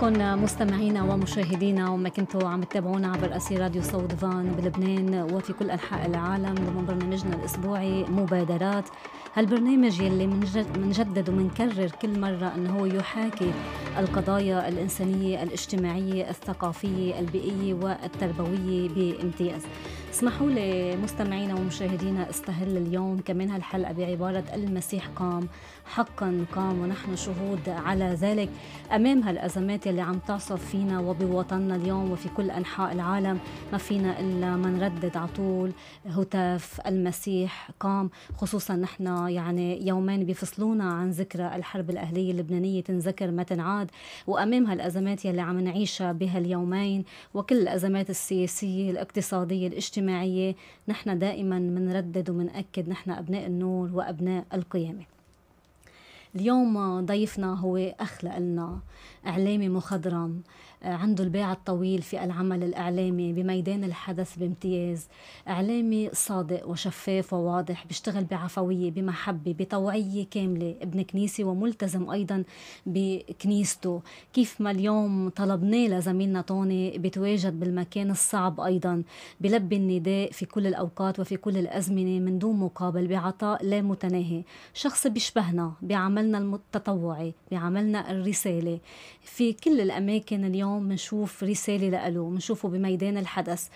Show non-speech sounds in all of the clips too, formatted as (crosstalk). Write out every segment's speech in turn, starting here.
فيكم مستمعينا ومشاهدينا وما كنتوا عم تتابعونا عبر اسي راديو صوت فان بلبنان وفي كل أنحاء العالم ضمن برنامجنا الأسبوعي مبادرات هالبرنامج يلي منجدد ومنكرر كل مرة أنه هو يحاكي القضايا الإنسانية الاجتماعية الثقافية البيئية والتربوية بامتياز اسمحوا لي مستمعينا ومشاهدينا استهل اليوم كمان هالحلقة بعبارة المسيح قام حقا قام ونحن شهود على ذلك أمام هالأزمات اللي عم تعصف فينا وبوطننا اليوم وفي كل أنحاء العالم ما فينا إلا ما نردد على طول هتاف المسيح قام خصوصا نحن يعني يومين بيفصلونا عن ذكرى الحرب الأهلية اللبنانية تنذكر ما تنعاد البلاد وأمام هالأزمات يلي عم نعيشها بهاليومين وكل الأزمات السياسية الاقتصادية الاجتماعية نحن دائما منردد ومنأكد نحن أبناء النور وأبناء القيامة اليوم ضيفنا هو أخ لنا إعلامي مخضرم عنده الباع الطويل في العمل الإعلامي بميدان الحدث بامتياز إعلامي صادق وشفاف وواضح بيشتغل بعفوية بمحبة بطوعية كاملة ابن كنيسة وملتزم أيضا بكنيسته كيف ما اليوم طلبناه لزميلنا توني بتواجد بالمكان الصعب أيضا بلبي النداء في كل الأوقات وفي كل الأزمنة من دون مقابل بعطاء لا متناهي شخص بيشبهنا بعمل بعملنا التطوعي بعملنا الرسالة في كل الأماكن اليوم منشوف رسالة لإله منشوفه بميدان الحدث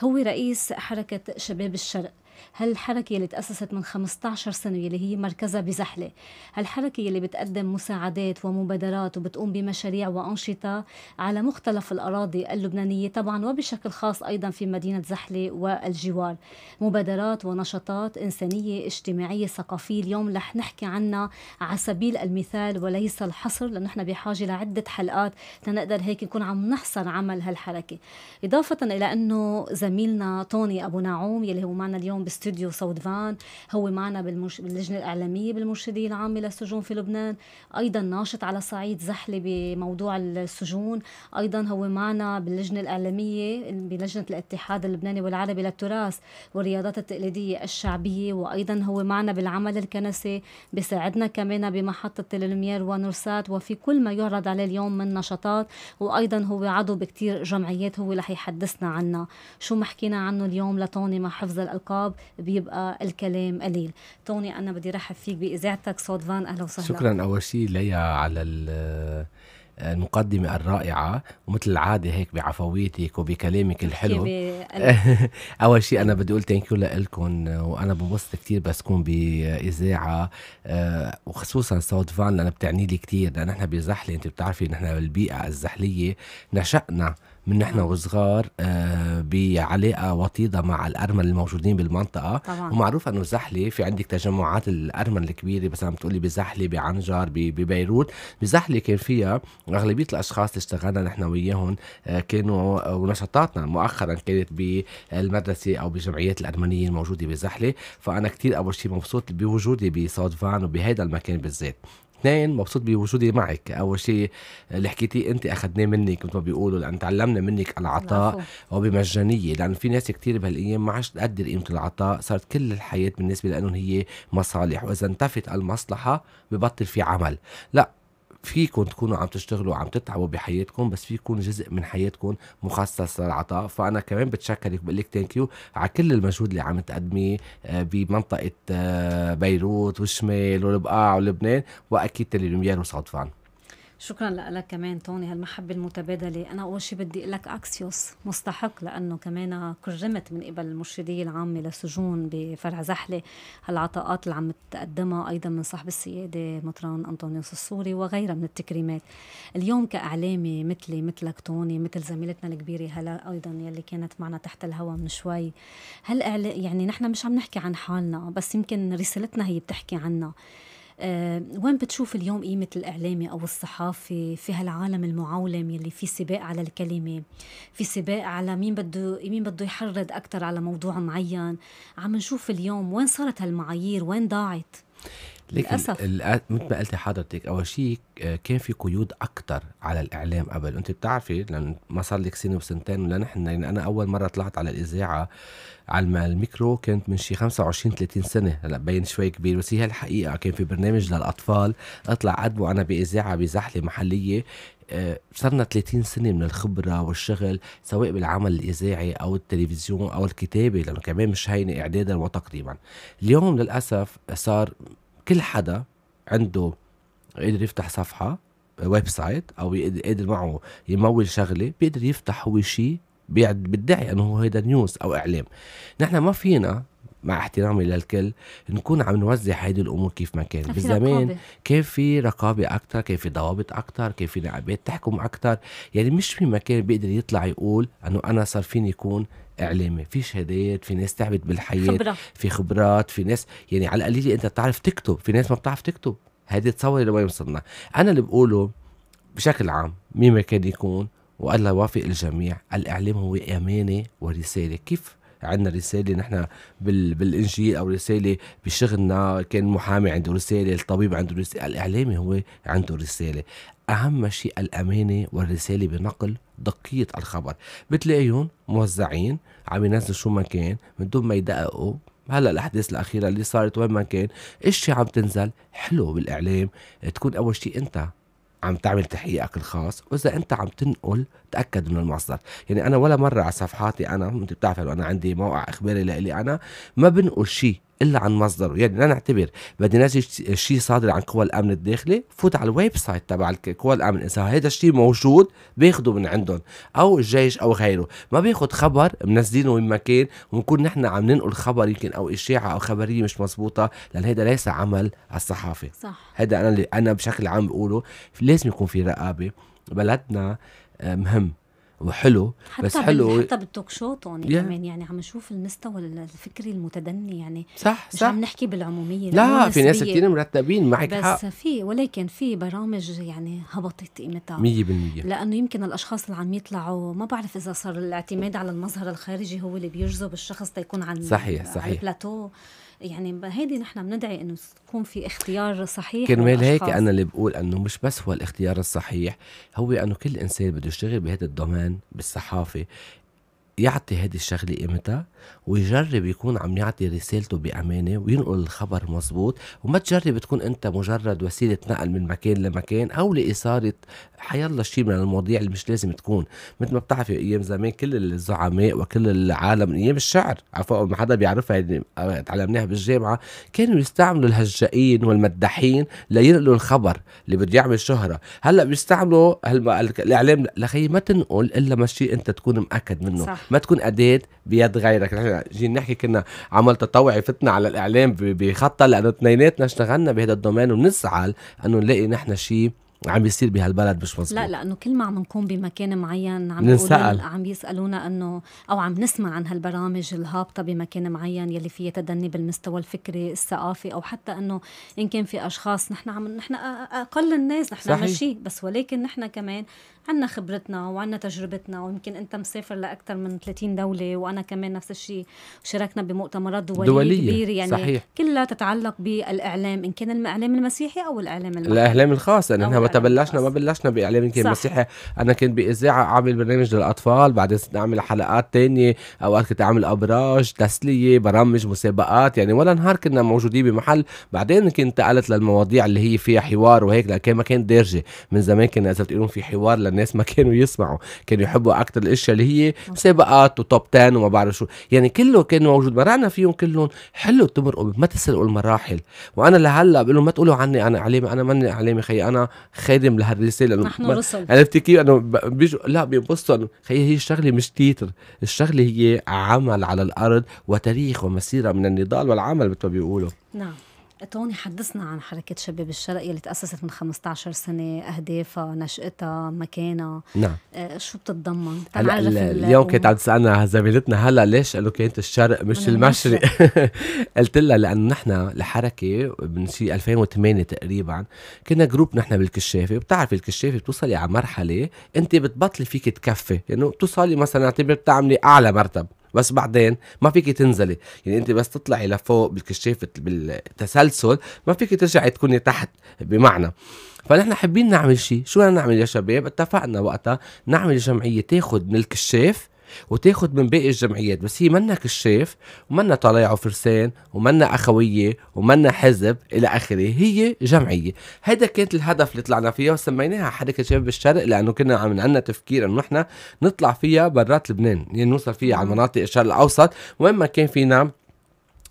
هو رئيس حركة شباب الشرق هالحركة اللي تأسست من 15 سنة اللي هي مركزها بزحلة هالحركة اللي بتقدم مساعدات ومبادرات وبتقوم بمشاريع وأنشطة على مختلف الأراضي اللبنانية طبعا وبشكل خاص أيضا في مدينة زحلة والجوار مبادرات ونشاطات إنسانية اجتماعية ثقافية اليوم رح نحكي عنها على سبيل المثال وليس الحصر لأنه نحن بحاجة لعدة حلقات لنقدر هيك نكون عم نحصر عمل هالحركة إضافة إلى أنه زميلنا طوني أبو نعوم يلي هو معنا اليوم باستوديو صوت فان هو معنا بالمش... باللجنه الاعلاميه بالمرشديه العامه للسجون في لبنان ايضا ناشط على صعيد زحله بموضوع السجون ايضا هو معنا باللجنه الاعلاميه بلجنه الاتحاد اللبناني والعربي للتراث والرياضات التقليديه الشعبيه وايضا هو معنا بالعمل الكنسي بيساعدنا كمان بمحطه تلمير ونورسات وفي كل ما يعرض عليه اليوم من نشاطات وايضا هو عضو بكتير جمعيات هو رح يحدثنا عنها شو ما حكينا عنه اليوم لطوني مع حفظ الالقاب بيبقى الكلام قليل توني انا بدي رحب فيك باذاعتك صوت فان اهلا وسهلا شكرا اول شيء ليا على المقدمة الرائعة ومثل العادة هيك بعفويتك وبكلامك الحلو (laughs) أول شيء أنا بدي أقول ثانكيو لكم وأنا ببسط كثير بس كون بإذاعة آه، وخصوصا صوت فان لأنها بتعني لي كثير لأن نحن بزحلة أنت بتعرفي نحن بالبيئة الزحلية نشأنا من نحن وصغار آه، بعلاقه وطيده مع الارمن الموجودين بالمنطقه طبعا. ومعروف انه زحله في عندك تجمعات الارمن الكبيره بس عم تقولي بزحله بعنجر ببيروت بزحله كان فيها اغلبيه الاشخاص اللي اشتغلنا نحن وياهم آه، كانوا آه، ونشاطاتنا مؤخرا كانت بالمدرسه او بجمعيات الارمنيه الموجوده بزحله فانا كثير اول شيء مبسوط بوجودي بصوت فان وبهذا المكان بالذات اثنين مبسوط بوجودي معك اول شيء اللي حكيتيه انت اخذناه منك مثل ما بيقولوا لان تعلمنا منك العطاء وبمجانيه لان في ناس كثير بهالايام ما عادش تقدر قيمه العطاء صارت كل الحياه بالنسبه لهم هي مصالح واذا انتفت المصلحه ببطل في عمل لا فيكم تكونوا عم تشتغلوا وعم تتعبوا بحياتكم بس فيكم جزء من حياتكم مخصص للعطاء فانا كمان بتشكرك بقول لك ثانك يو على كل المجهود اللي عم تقدميه آه، بمنطقه آه، بيروت والشمال والبقاع ولبنان واكيد تلي لوميير وصدفان شكرا لك كمان توني هالمحبة المتبادلة أنا أول شيء بدي لك أكسيوس مستحق لأنه كمان كرمت من قبل المرشدية العامة لسجون بفرع زحلة هالعطاءات اللي عم تقدمها أيضا من صاحب السيادة مطران أنطونيوس السوري وغيرها من التكريمات اليوم كإعلامي مثلي مثلك توني مثل زميلتنا الكبيرة هلا أيضا يلي كانت معنا تحت الهواء من شوي هل يعني نحن مش عم نحكي عن حالنا بس يمكن رسالتنا هي بتحكي عنا آه، وين بتشوف اليوم قيمة الإعلامي أو الصحافي في هالعالم المعولم يلي في سباق على الكلمة في سباق على مين بده مين بده يحرض أكثر على موضوع معين عم نشوف اليوم وين صارت هالمعايير وين ضاعت للاسف آه، مثل ما قلتي حضرتك اول شيء آه، كان في قيود اكثر على الاعلام قبل انت بتعرفي لان ما صار لك سنه وسنتين ولا نحن يعني انا اول مره طلعت على الاذاعه على الميكرو كانت من شي 25 30 سنه هلا بين شوي كبير بس هي الحقيقه كان في برنامج للاطفال اطلع قدمه انا باذاعه بزحله محليه آه، صرنا 30 سنه من الخبره والشغل سواء بالعمل الاذاعي او التلفزيون او الكتابه لانه كمان مش هينه اعدادا وتقديما اليوم للاسف صار كل حدا عنده قدر يفتح صفحه ويب آه، سايت او يقدر معه يمول شغله بيقدر يفتح هو شيء بيدعي انه هيدا نيوز او اعلام نحن ما فينا مع احترامي للكل نكون عم نوزع هيدي الامور كيف ما كان بالزمان كان في رقابه اكثر كان في ضوابط اكثر كان في نقابات تحكم اكثر يعني مش في مكان بيقدر يطلع يقول انه انا صار فيني يكون اعلامي في شهادات في ناس تعبت بالحياه خبرة. في خبرات في ناس يعني على القليله انت بتعرف تكتب في ناس ما بتعرف تكتب هذه تصوري لوين وصلنا انا اللي بقوله بشكل عام مين ما كان يكون والله وافق الجميع الاعلام هو امانه ورساله كيف عندنا رساله نحن بال... بالانجيل او رساله بشغلنا كان محامي عنده رساله الطبيب عنده رساله الاعلامي هو عنده رساله اهم شيء الامانه والرساله بنقل دقية الخبر بتلاقيهم موزعين عم ينزلوا شو ما كان من دون ما يدققوا هلا الاحداث الاخيره اللي صارت وين ما كان اشي عم تنزل حلو بالاعلام تكون اول شيء انت عم تعمل تحقيقك الخاص واذا انت عم تنقل تاكد من المصدر يعني انا ولا مره على صفحاتي انا انت بتعرف انا عندي موقع اخباري لإلي انا ما بنقل شيء الا عن مصدره يعني لا نعتبر بدي نزل شيء صادر عن قوى الامن الداخلي فوت على الويب سايت تبع قوى الامن اذا هذا الشيء موجود بياخذوا من عندهم او الجيش او غيره ما بياخذ خبر منزلينه من مكان ونكون نحن عم ننقل خبر يمكن او اشاعه او خبريه مش مزبوطه لان هذا ليس عمل الصحافه صح هذا انا اللي انا بشكل عام بقوله لازم يكون في رقابه بلدنا آه، مهم وحلو حتى بس حلو حتى بالتوك شو توني yeah. كمان يعني عم نشوف المستوى الفكري المتدني يعني صح مش صح عم نحكي بالعموميه لا في ناس كثير مرتبين معك بس حق. في ولكن في برامج يعني هبطت قيمتها 100% لانه يمكن الاشخاص اللي عم يطلعوا ما بعرف اذا صار الاعتماد على المظهر الخارجي هو اللي بيجذب الشخص تيكون عن صحيح صحيح على البلاتو يعني هيدي نحن بندعي انه يكون في اختيار صحيح كرمال هيك انا اللي بقول انه مش بس هو الاختيار الصحيح هو انه كل انسان بده يشتغل بهذا الدومين بالصحافه يعطي هذه الشغلة قيمتها ويجرب يكون عم يعطي رسالته بأمانة وينقل الخبر مزبوط وما تجرب تكون أنت مجرد وسيلة نقل من مكان لمكان أو لإثارة حيالله شيء من المواضيع اللي مش لازم تكون مثل ما بتعرفي أيام زمان كل الزعماء وكل العالم أيام الشعر عفوا ما حدا بيعرفها يعني آه، تعلمناها بالجامعة كانوا يستعملوا الهجائين والمداحين لينقلوا الخبر اللي بده يعمل شهرة هلا بيستعملوا هل... الإعلام لخي ما تنقل إلا ما الشيء أنت تكون مأكد منه صح. ما تكون أداة بيد غيرك جينا نحكي كنا عمل تطوعي فتنا على الاعلام بخطه لانه اثنيناتنا اشتغلنا بهذا الدومين ونزعل انه نلاقي نحن شيء عم بيصير بهالبلد مش مزبوط لا لانه كل ما عم نكون بمكان معين عم نسأل. عم يسالونا انه او عم نسمع عن هالبرامج الهابطه بمكان معين يلي فيها تدني بالمستوى الفكري الثقافي او حتى انه ان كان في اشخاص نحن عم نحن اقل الناس نحن ماشي بس ولكن نحن كمان عنا خبرتنا وعنا تجربتنا ويمكن انت مسافر لاكثر من 30 دوله وانا كمان نفس الشيء شاركنا بمؤتمرات دوليه, دولية. كبيره يعني صحيح. كلها تتعلق بالاعلام ان كان الاعلام المسيحي او الاعلام المحلي. الاعلام الخاص لان يعني ما تبلشنا ما بلشنا باعلام يمكن مسيحي انا كنت باذاعه اعمل برنامج للاطفال بعدين صرت اعمل حلقات تانية اوقات كنت اعمل ابراج تسليه برامج مسابقات يعني ولا نهار كنا موجودين بمحل بعدين كنت انتقلت للمواضيع اللي هي فيها حوار وهيك لكن ما كانت دارجه من زمان كنا اذا بتقولون في حوار الناس ما كانوا يسمعوا كانوا يحبوا اكثر الاشياء اللي هي مسابقات وتوب 10 وما بعرف شو يعني كله كان موجود مرقنا فيهم كلهم حلو تمرقوا ما تسرقوا المراحل وانا لهلا بقول لهم ما تقولوا عني انا اعلامي انا ماني اعلامي خيي انا خادم لهالرساله نحن رسل عرفتي كيف انه بيجوا لا بينبسطوا خيي هي الشغله مش تيتر الشغله هي عمل على الارض وتاريخ ومسيره من النضال والعمل مثل ما بيقولوا نعم توني حدثنا عن حركة شباب الشرق اللي تأسست من 15 سنة أهدافها نشأتها مكانها نعم آه، شو بتتضمن هلا اليوم كانت عم تسألنا زميلتنا هلا ليش قالوا كانت الشرق مش المشرق (laughs) قلت لها لأنه نحن الحركة من شي 2008 تقريبا كنا جروب نحن بالكشافة بتعرفي الكشافة بتوصلي على مرحلة أنت بتبطلي فيك تكفي يعني بتوصلي مثلا اعتبر بتعملي أعلى مرتب بس بعدين ما فيك تنزلي يعني انت بس تطلعي لفوق بالكشاف بالتسلسل ما فيك ترجعي تكوني تحت بمعنى فنحن حابين نعمل شيء شو بدنا نعمل يا شباب اتفقنا وقتها نعمل جمعيه تاخذ من الكشاف وتاخد من باقي الجمعيات بس هي منا كشاف ومنا طلايع وفرسان ومنا أخوية ومنا حزب إلى آخره هي جمعية هيدا كانت الهدف اللي طلعنا فيها وسميناها حركة شباب الشرق لأنه كنا عم عنا تفكير أنه نحن نطلع فيها برات لبنان يعني نوصل فيها على نعم. مناطق الشرق الأوسط وين ما كان فينا نعم،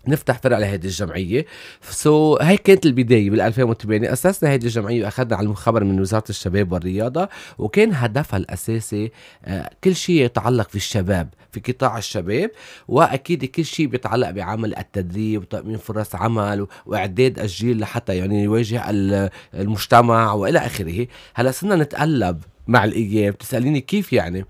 نفتح فرع لهيدي الجمعية سو هي كانت البداية بال 2008 أسسنا هيدي الجمعية وأخذنا على المخابر من وزارة الشباب والرياضة وكان هدفها الأساسي آه، كل شيء يتعلق في الشباب في قطاع الشباب وأكيد كل شيء بيتعلق بعمل التدريب وتأمين فرص عمل وإعداد الجيل لحتى يعني يواجه المجتمع وإلى آخره هلا صرنا نتقلب مع الأيام بتسأليني كيف يعني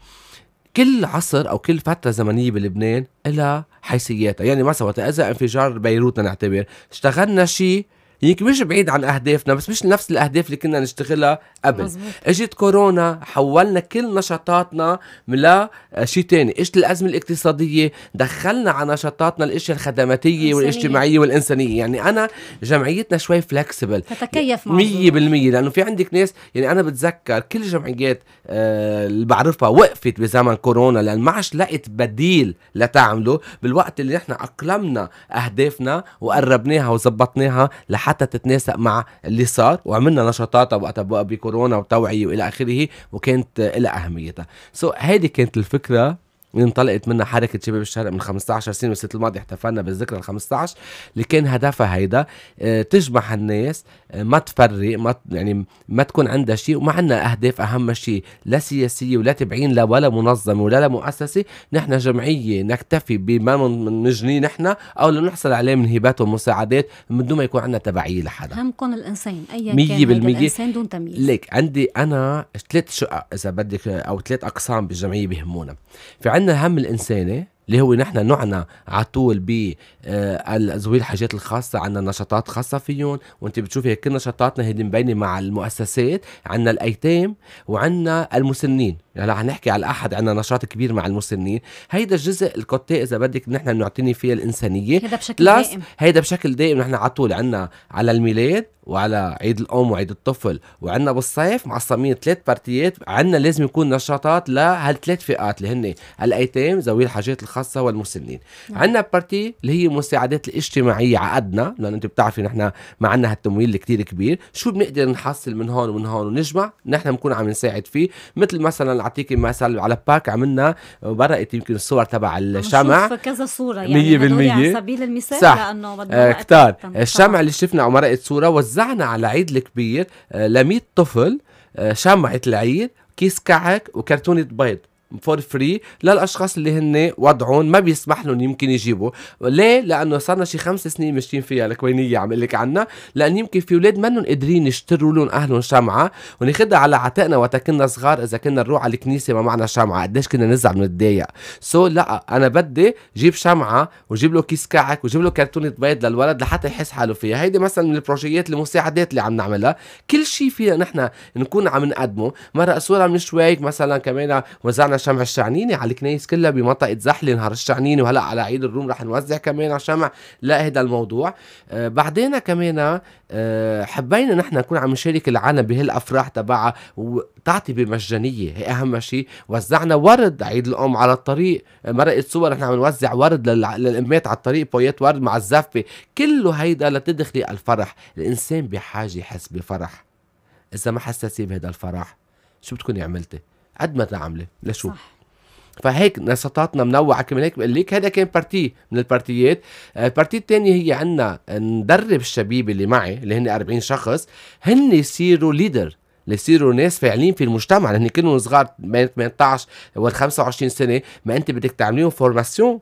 كل عصر أو كل فترة زمنية بلبنان لها حيثياتها يعني مثلا وقت اذا انفجار بيروت نعتبر اشتغلنا شيء يمكن مش بعيد عن اهدافنا بس مش نفس الاهداف اللي كنا نشتغلها قبل مزبوط. اجت كورونا حولنا كل نشاطاتنا لشيء آه، تاني اجت الازمه الاقتصاديه دخلنا على نشاطاتنا الاشياء الخدماتيه إنسانية. والاجتماعيه والانسانيه يعني انا جمعيتنا شوي فلكسبل تتكيف مع 100% لانه في عندك ناس يعني انا بتذكر كل الجمعيات آه، اللي بعرفها وقفت بزمن كورونا لان ما عادش لقت بديل لتعمله بالوقت اللي نحن اقلمنا اهدافنا وقربناها وظبطناها لحتى حتى تتناسق مع اللي صار وعملنا نشاطات وقتها بكورونا وتوعيه والى اخره وكانت لها اهميتها سو so, هيدي كانت الفكره انطلقت منها حركة شباب الشرق من 15 سنة والست الماضية احتفلنا بالذكرى ال 15 اللي كان هدفها هيدا آه، تجمع الناس آه، ما تفرق ما يعني ما تكون عندها شيء وما عندنا أهداف أهم شيء لا سياسية ولا تبعين لا ولا منظمة ولا لمؤسسة نحن جمعية نكتفي بما نجنيه نحن أو لنحصل عليه من هبات ومساعدات من دون ما يكون عندنا تبعية لحدا همكم الإنسان أي كان الإنسان دون تمييز ليك عندي أنا ثلاث شقق إذا بدك أو ثلاث أقسام بالجمعية بهمونا في عندنا عندنا هم الانساني اللي هو نحن نعنى على طول ب آه، ذوي الحاجات الخاصه عندنا نشاطات خاصه فيهم وانت بتشوفي كل نشاطاتنا هيدي مبينه مع المؤسسات عندنا الايتام وعندنا المسنين يعني حنحكي على احد عندنا نشاط كبير مع المسنين هيدا الجزء الكوتي اذا بدك نحن بنعتني فيه الانسانيه هيدا بشكل دائم هيدا بشكل دائم نحن على طول عندنا على الميلاد وعلى عيد الام وعيد الطفل وعندنا بالصيف معصمين ثلاث بارتيات عندنا لازم يكون نشاطات لهالثلاث فئات اللي هن الايتام ذوي الحاجات الخاصه والمسنين نعم. عندنا بارتي اللي هي المساعدات الاجتماعيه عقدنا لان انت بتعرفي نحن ما عندنا هالتمويل الكثير كبير شو بنقدر نحصل من هون ومن هون ونجمع نحن بنكون عم نساعد فيه مثل مثلا اعطيك مثل على باك عملنا برقت يمكن الصور تبع الشمع كذا صوره يعني 100% على سبيل المثال صح. لانه آه، بدنا آه كتار الشمع اللي شفنا عمرقت صوره وزعنا على عيد الكبير آه، ل 100 طفل آه، شمعه العيد كيس كعك وكرتونه بيض فور فري للاشخاص اللي هن وضعهم ما بيسمح لهم يمكن يجيبوا ليه لانه صارنا شي خمس سنين ماشيين فيها الكوينيه عم لك عنها لان يمكن في اولاد منهم قادرين يشتروا لهم اهلهم شمعه وناخذها على عاتقنا وقت كنا صغار اذا كنا نروح على الكنيسه ما معنا شمعه قديش كنا نزعل ونتضايق سو so, لا انا بدي جيب شمعه وجيب له كيس كعك وجيب له كرتونه بيض للولد لحتى يحس حاله فيها هيدي مثلا من البروجيات المساعدات اللي عم نعملها كل شيء فينا نحن نكون عم نقدمه مره صوره من شوي مثلا كمان وزعنا شمع الشعنيني على الكنايس كلها بمنطقه زحله نهار الشعنيني وهلا على عيد الروم رح نوزع كمان شمع لهذا الموضوع آه بعدين كمان آه حبينا نحن نكون عم نشارك العالم بهالافراح تبعها وتعطي بمجانيه هي اهم شيء وزعنا ورد عيد الام على الطريق آه، مرقت صور نحن عم نوزع ورد للامات على الطريق بويات ورد مع الزفه كله هيدا لتدخلي الفرح الانسان بحاجه يحس بفرح اذا ما حسسي بهذا الفرح شو بتكوني عملتي قد ما تعملي لشو صح. فهيك نشاطاتنا منوعه كمان هيك بقول لك هذا كان بارتي من البارتيات البارتي آه، الثانيه هي عندنا ندرب الشبيبه اللي معي اللي هن 40 شخص هن يصيروا ليدر ليصيروا ناس فاعلين في المجتمع لان كانوا صغار بين 18 و 25 سنه ما انت بدك تعمليهم فورماسيون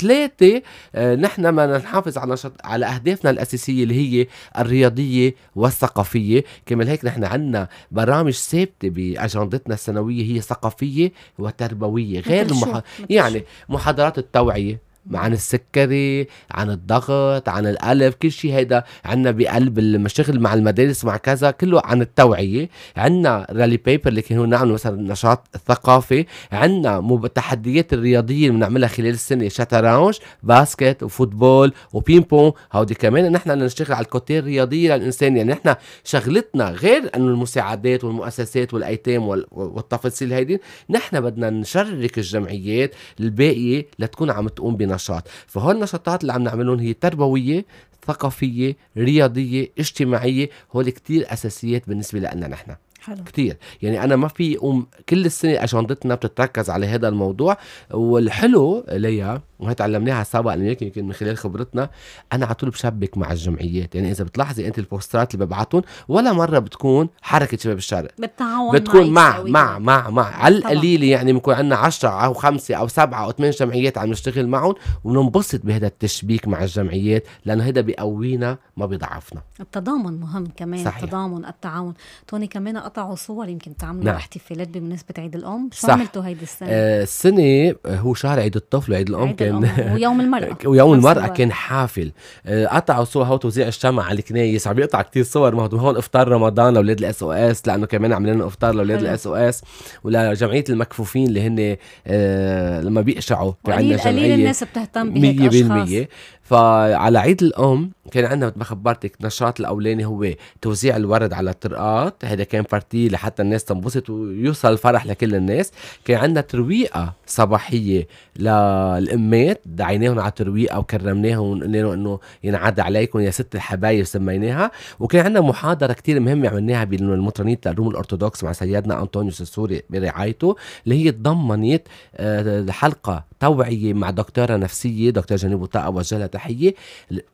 ثلاثة آه نحن ما نحافظ على نشط على أهدافنا الأساسية اللي هي الرياضية والثقافية كمان هيك نحن عندنا برامج ثابتة بأجندتنا السنوية هي ثقافية وتربوية غير المح... يعني محاضرات التوعية عن السكري عن الضغط عن القلب كل شيء هيدا عنا بقلب المشاغل مع المدارس مع كذا كله عن التوعية عنا رالي بيبر اللي كان هو نعمل مثلا نشاط ثقافي عنا التحديات الرياضية اللي بنعملها خلال السنة شطرنج باسكت وفوتبول وبين بون هودي كمان نحن بدنا نشتغل على الكوتير الرياضية للإنسان يعني نحن شغلتنا غير أنه المساعدات والمؤسسات والأيتام والتفاصيل هيدي نحن بدنا نشرك الجمعيات الباقية لتكون عم تقوم بنشاط نشاط النشاطات اللي عم نعملهم هي تربويه ثقافيه رياضيه اجتماعيه هول كتير اساسيات بالنسبه لنا نحن حلو. كتير يعني انا ما في أم كل السنه اجندتنا بتتركز على هذا الموضوع والحلو ليا وهي تعلمناها سوا يمكن من خلال خبرتنا انا على طول بشبك مع الجمعيات يعني اذا بتلاحظي انت البوسترات اللي ببعثهم ولا مره بتكون حركه شباب الشرق بتعاون بتكون مع مع, مع مع مع على القليله يعني بنكون عندنا 10 او 5 او 7 او 8 جمعيات عم نشتغل معهم وننبسط بهذا التشبيك مع الجمعيات لانه هذا بقوينا ما بيضعفنا التضامن مهم كمان صحيح. التضامن التعاون توني كمان قطعوا صور يمكن تعملوا نعم. احتفالات بمناسبه عيد الام شو عملتوا هيدي السنه آه السنه هو شهر عيد الطفل وعيد الام عيد كان ويوم المرأة (laughs) ويوم المرأة صور. كان حافل آه، قطعوا صور هو توزيع الشمع على الكنايس عم يقطع كثير صور ما هون افطار رمضان لاولاد الاس او اس لانه كمان عملنا لنا افطار لاولاد الاس او اس ولجمعية المكفوفين اللي هن آه، لما بيقشعوا في عندنا جمعية قليل الناس بتهتم بهيك 100% فعلى عيد الام كان عندنا مثل ما خبرتك نشاط الاولاني هو توزيع الورد على الطرقات هذا كان بارتي لحتى الناس تنبسط ويوصل الفرح لكل الناس كان عندنا ترويقه صباحيه للامات دعيناهم على الترويقه وكرمناهم وقلنا لهم انه ينعاد عليكم يا ست الحبايب سميناها وكان عندنا محاضره كثير مهمه عملناها بالمطرانيه الروم الارثوذكس مع سيدنا انطونيوس السوري برعايته اللي هي تضمنت آه، حلقه توعيه مع دكتوره نفسيه دكتور جميل بوطاقه اوجه لها تحيه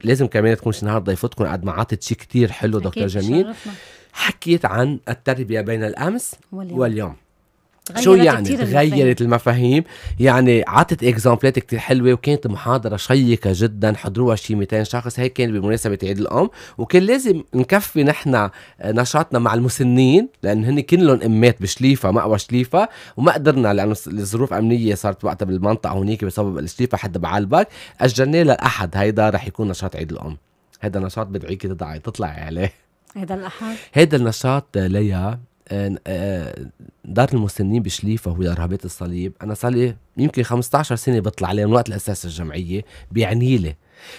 لازم كمان تكون نهار ضيفتكم قد ما عطت شيء كثير حلو دكتور جميل حكيت عن التربيه بين الامس واليوم, واليوم. غيرت شو يعني تغيرت المفاهيم يعني عطت اكزامبلات كتير حلوه وكانت محاضره شيقه جدا حضروها شي 200 شخص هيك كان بمناسبه عيد الام وكان لازم نكفي نحن نشاطنا مع المسنين لان هن كلهم امات بشليفه مقوى شليفه وما قدرنا لانه الظروف امنيه صارت وقتها بالمنطقه هونيك بسبب الشليفه حد بعلبك اجلناه للاحد هيدا رح يكون نشاط عيد الام هذا نشاط بدعيكي تطلعي عليه هذا الاحد هذا النشاط ليا آه، آه، دار المسنين بشليفه ويا رهبات الصليب انا صار لي يمكن 15 سنه بطلع عليه من وقت الاساس الجمعيه بيعني لي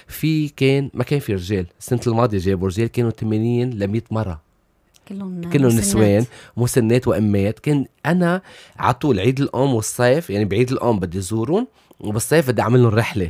في كان ما كان في رجال السنه الماضيه جابوا رجال كانوا 80 ل 100 مره كلهم كلهم نسوان مسنات وامات كان انا على طول عيد الام والصيف يعني بعيد الام بدي زورهم وبالصيف طيب بدي اعمل لهم رحله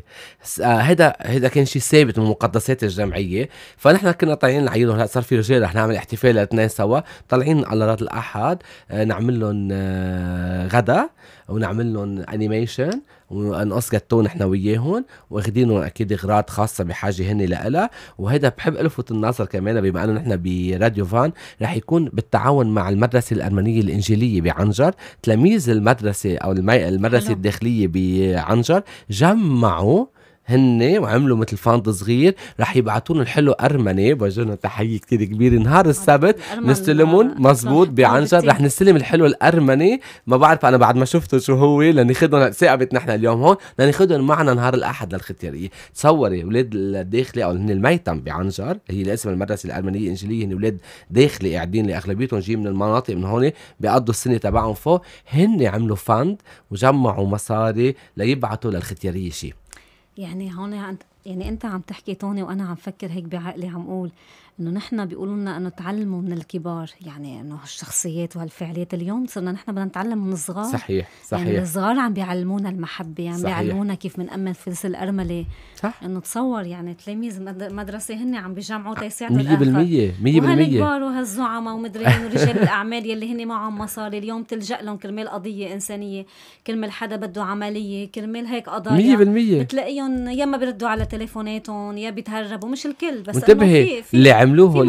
آه، هيدا هيدا كان شيء ثابت من مقدسات الجمعيه فنحن كنا طالعين لعيون هلا صار في رجال رح نعمل احتفال الاثنين سوا طالعين على رات الاحد آه، نعمل لهم آه، غدا ونعمل لهم انيميشن وانقص جاتون احنا وياهن واخدين اكيد اغراض خاصه بحاجه هن لها وهيدا بحب الفت النظر كمان بما انه نحن براديو فان رح يكون بالتعاون مع المدرسه الارمنيه الانجيليه بعنجر تلاميذ المدرسه او المدرسه الداخليه بعنجر جمعوا هن وعملوا مثل فاند صغير رح يبعتون الحلو ارمني بوجهن تحيه كتير كبيره نهار السبت نستلمون آه. مزبوط بعنجد رح نستلم الحلو الارمني ما بعرف انا بعد ما شفته شو هو لناخذهم ثاقبت نحن اليوم هون لناخذهم معنا نهار الاحد للختياريه تصوري اولاد الداخلي او هن الميتم بعنجر هي اسم المدرسه الارمنيه انجيليه هن اولاد داخلي قاعدين اللي اغلبيتهم جايين من المناطق من هون بيقضوا السنه تبعهم فوق هن عملوا فاند وجمعوا مصاري ليبعتوا للختياريه شيء يعني هون يعني انت عم تحكي توني وانا عم فكر هيك بعقلي عم اقول انه نحن بيقولوا لنا انه تعلموا من الكبار يعني انه الشخصيات وهالفعاليات اليوم صرنا نحن بدنا نتعلم من الصغار صحيح يعني صحيح يعني الصغار عم بيعلمونا المحبه عم يعني بيعلمونا كيف بنأمن فلس الارمله صح انه تصور يعني تلاميذ مدرسه هن عم بيجمعوا تيساعدوا 100% 100% وهالكبار وهالزعماء ومدري إيه، ورجال الاعمال يلي هن معهم مصاري اليوم تلجأ لهم كرمال قضيه انسانيه كرمال حدا بده عمليه كرمال هيك قضايا 100% بتلاقيهم يا ما بيردوا على تليفوناتهم يا بيتهربوا مش الكل بس انتبهي اللي عملوه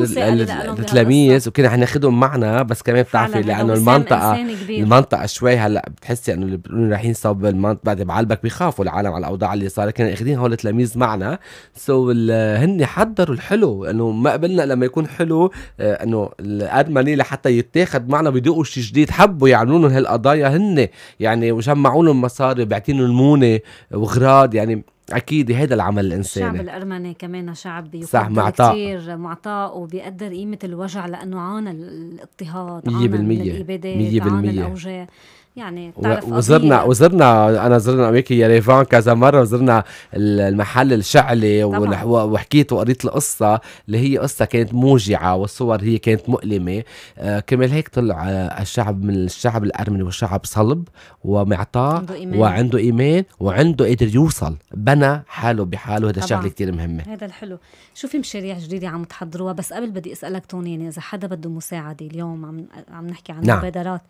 للتلاميذ وكنا حناخدهم معنا بس كمان بتعرفي لانه المنطقه المنطقه شوي هلا بتحسي انه اللي بيقولوا رايحين صوب المنطقه بعد بعلبك بيخافوا العالم على الاوضاع اللي صارت كنا اخذين هول التلاميذ معنا سو so هن حضروا الحلو انه ما قبلنا لما يكون حلو آه، انه الادمني لحتى يتاخد معنا بيدوقوا شيء جديد حبوا يعملوا لهم هالقضايا هن يعني وجمعوا لهم مصاري وبيعطينهم مونه وغراض يعني اكيد هذا العمل الانساني الشعب الارمني كمان شعب صح معطاء كثير معطاء وبيقدر قيمه الوجع لانه عانى الاضطهاد عانى الابادات عانى الاوجاع يعني تعرف وزرنا قضية. وزرنا انا زرنا يا ريفان كذا مره وزرنا المحل الشعلي وحكيت وقريت القصه اللي هي قصه كانت موجعه والصور هي كانت مؤلمه آه كمان هيك طلع آه، الشعب من الشعب الارمني والشعب صلب ومعطاء وعنده ايمان وعنده قادر يوصل بنى حاله بحاله هذا شغله كثير مهمه هذا الحلو شو في مشاريع جديده عم تحضروها بس قبل بدي اسالك تونين اذا حدا بده مساعده اليوم عم عم نحكي عن نعم. مبادرات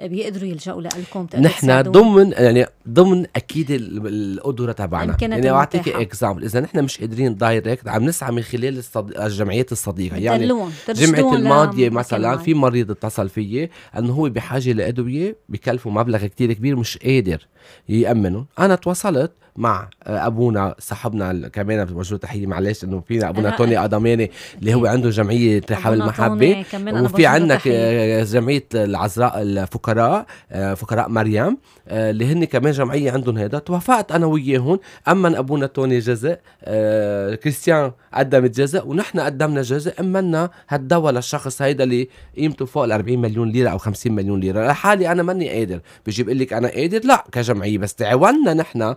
بيقدروا يلجأوا لكم نحن ضمن يعني ضمن اكيد القدره تبعنا يعني اعطيك اكزامبل اذا نحن مش قادرين دايركت عم نسعى من خلال الصد... الجمعيات الصديقه يعني جمعه الماضيه مثلا في مريض اتصل فيي انه هو بحاجه لادويه بكلفه مبلغ كتير كبير مش قادر يامنه انا تواصلت مع ابونا صاحبنا كمان بوجه تحيه معلش انه فينا ابونا توني ادماني اللي هو عنده جمعيه رحاب المحبه وفي عندنا آه، جمعيه العذراء الفقراء آه، فقراء مريم آه، اللي هن كمان جمعيه عندهم هذا توافقت انا وياهم اما ابونا توني جزء كريستيان قدم جزء ونحن قدمنا جزء امنا هالدواء للشخص هيدا اللي قيمته فوق ال 40 مليون ليره او 50 مليون ليره لحالي انا ماني قادر بيجي بيقول لك انا قادر لا كجمعيه بس تعاوننا نحن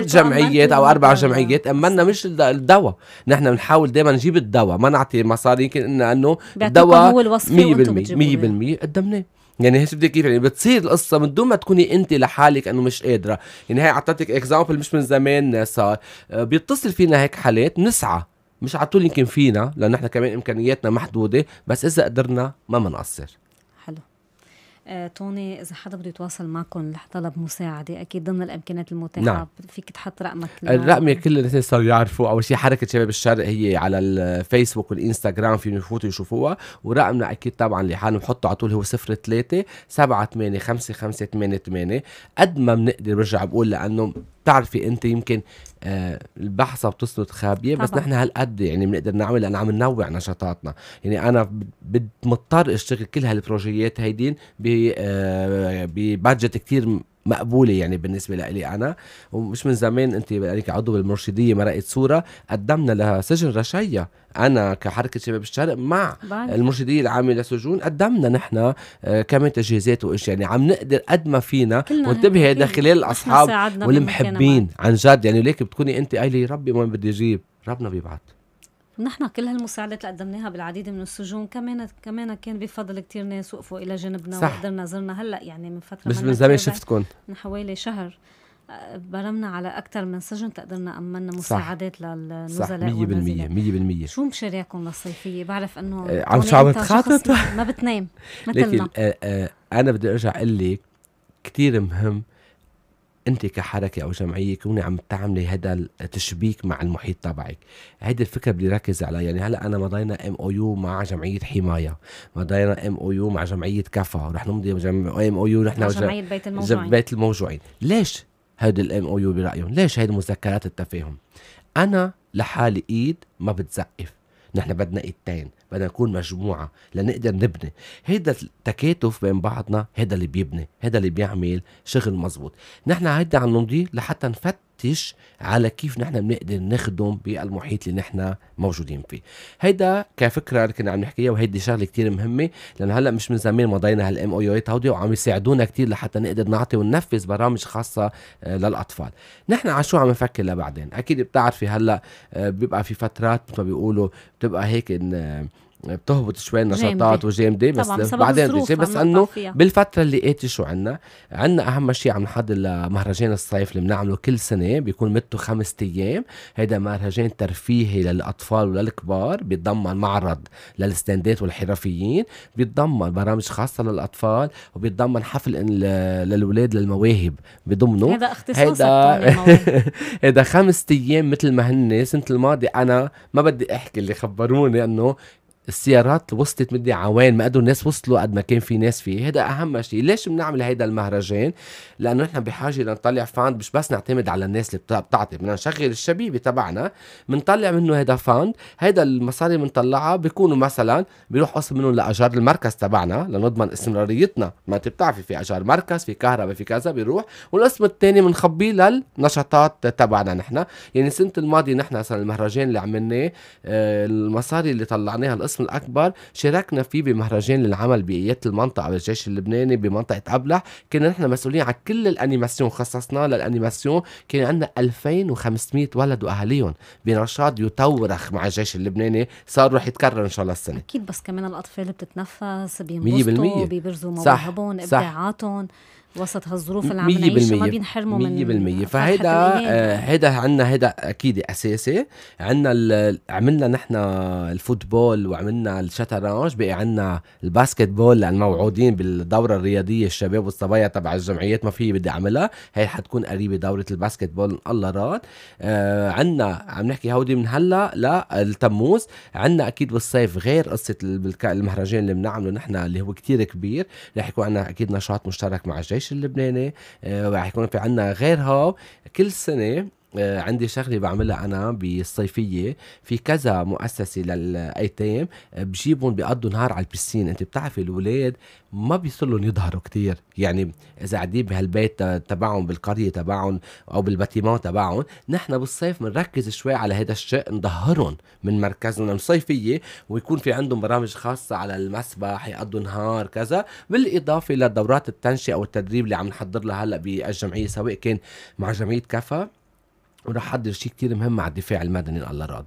ثلاث جمعيات او اربع جمعيات امنا مش الدواء نحن بنحاول دائما نجيب الدواء ما نعطي مصاري يمكن انه الدواء 100% 100% قدمناه يعني هيك بدك كيف يعني بتصير القصه من دون ما تكوني انت لحالك انه مش قادره يعني هي اعطيتك اكزامبل مش من زمان صار آه، بيتصل فينا هيك حالات نسعى مش على طول يمكن فينا لان احنا كمان امكانياتنا محدوده بس اذا قدرنا ما بنقصر آه، توني اذا حدا بده يتواصل معكم لطلب مساعده اكيد ضمن الامكانيات المتاحه نعم. فيك تحط رقمك الرقم كل الناس صاروا يعرفوا اول شيء حركه شباب الشرق هي على الفيسبوك والانستغرام فيهم يفوتوا يشوفوها ورقمنا اكيد طبعا لحالهم بحطوا على طول هو 03 7 8 5 5 8 8 قد ما بنقدر برجع بقول لانه بتعرفي انت يمكن آه البحثة بتصلت خابية بس نحن هالقد يعني بنقدر نعمل لأن عم ننوع نشاطاتنا يعني أنا مضطر اشتغل كل هالبروجيات هيدين آه، ببادجت آه كتير مقبوله يعني بالنسبه لإلي انا ومش من زمان انت لك عضو بالمرشديه مرقت صوره قدمنا لها سجن رشيا انا كحركه شباب الشرق مع باني. المرشديه العامه للسجون قدمنا نحن آه، كمان تجهيزات واشياء يعني عم نقدر قد ما فينا وانتبهي هذا خلال الاصحاب والمحبين عن جد يعني ليك بتكوني انت قايله ربي وين بدي اجيب ربنا بيبعث نحن كل هالمساعدات اللي قدمناها بالعديد من السجون كمان كمان كان بفضل كتير ناس وقفوا الى جانبنا صح. وقدرنا زرنا هلا يعني من فتره مش من زمان شفتكم من حوالي شهر آه، برمنا على اكثر من سجن تقدرنا امنا مساعدات للنزلاء 100% 100% شو مشاريعكم للصيفيه بعرف انه آه، عم شو عم تخاطط ما بتنام (laughs) مثلنا لكن آه، انا بدي ارجع اقول لك كثير مهم انت كحركه او جمعيه كوني عم تعملي هذا التشبيك مع المحيط تبعك هيدي الفكره بدي ركز عليها يعني هلا انا مضينا ام او يو مع جمعيه حمايه مضينا ام او يو مع جمعيه كفا رح نمضي ام او يو نحن جمعيه بيت الموجوعين بيت الموجوعين ليش هيدي الام او يو برايهم ليش هيدي مذكرات التفاهم انا لحالي ايد ما بتزقف نحن بدنا اتنين بدنا نكون مجموعه لنقدر نبني هيدا التكاتف بين بعضنا هيدا اللي بيبني هيدا اللي بيعمل شغل مزبوط نحن هيدا عم نمضي لحتى نفتح نفتش على كيف نحن بنقدر نخدم بالمحيط اللي نحن موجودين فيه هيدا كفكره اللي كنا عم نحكيها وهيدي شغله كتير مهمه لانه هلا مش من زمان مضينا هالام او يو هودي وعم يساعدونا كتير لحتى نقدر نعطي وننفذ برامج خاصه آه، للاطفال نحن على شو عم نفكر لبعدين اكيد بتعرفي هلا آه، بيبقى في فترات مثل ما بيقولوا بتبقى هيك إن آه، بتهبط شوي النشاطات وجامده بس بعدين بس, بس انه بالفتره اللي اتي شو عنا عنا اهم شيء عم نحضر لمهرجان الصيف اللي بنعمله كل سنه بيكون مدته خمسة ايام هيدا مهرجان ترفيهي للاطفال وللكبار بيتضمن معرض للستاندات والحرفيين بيتضمن برامج خاصه للاطفال وبيتضمن حفل للاولاد للمواهب بضمنه هذا اختصاص هيدا (laughs) هيدا خمسة ايام مثل ما هن السنه الماضيه انا ما بدي احكي اللي خبروني انه السيارات وصلت مدة عوان ما قدروا الناس وصلوا قد ما كان في ناس فيه هذا اهم شيء ليش بنعمل هيدا المهرجان لانه نحن بحاجه لنطلع فاند مش بس نعتمد على الناس اللي بتعطي بدنا نشغل الشبيبه تبعنا بنطلع منه هذا فاند هذا المصاري بنطلعها بيكونوا مثلا بيروح قسم منهم لاجار المركز تبعنا لنضمن استمراريتنا ما انت بتعرفي في اجار مركز في كهرباء في كذا بيروح والقسم الثاني بنخبيه للنشاطات تبعنا نحن يعني السنه الماضيه نحن مثلا المهرجان اللي عملناه آه، المصاري اللي طلعناها القسم القسم الأكبر شاركنا فيه بمهرجان للعمل بقيادة المنطقة بالجيش اللبناني بمنطقة أبلح كنا نحن مسؤولين عن كل الأنيماسيون خصصنا للأنيماسيون كان عندنا 2500 ولد وأهاليهم بنشاط يتورخ مع الجيش اللبناني صار رح يتكرر إن شاء الله السنة أكيد بس كمان الأطفال بتتنفس بينبسطوا بيبرزوا مواهبهم إبداعاتهم وسط هالظروف اللي عم نعيشها ما بينحرموا من 100% فهيدا آه، هيدا عندنا هيدا اكيد اساسي عندنا عملنا نحن الفوتبول وعملنا الشطرنج بقي عندنا الباسكت بول الموعودين بالدوره الرياضيه الشباب والصبايا تبع الجمعيات ما في بدي اعملها هي حتكون قريبه دوره الباسكت بول الله راد آه عندنا عم نحكي هودي من هلا للتموز عندنا اكيد بالصيف غير قصه المهرجان اللي بنعمله نحن اللي هو كتير كبير رح يكون عندنا اكيد نشاط مشترك مع الجيش الجيش اللبناني آه، راح يكون في عنا غيرها كل سنه آه، عندي شغله بعملها انا بالصيفيه في كذا مؤسسه للايتام آه، بجيبهم بيقضوا نهار على البسين انت بتعرفي الاولاد ما بيصلوا يظهروا كتير يعني اذا قاعدين بهالبيت تبعهم بالقريه تبعهم او بالباتيمون تبعهم نحن بالصيف بنركز شوي على هذا الشيء نظهرهم من مركزنا الصيفيه ويكون في عندهم برامج خاصه على المسبح يقضوا نهار كذا بالاضافه لدورات التنشئه او التدريب اللي عم نحضر لها هلا بالجمعيه سواء كان مع جمعيه كفا وراح حضر شيء كتير مهم على الدفاع المدني ان الله راد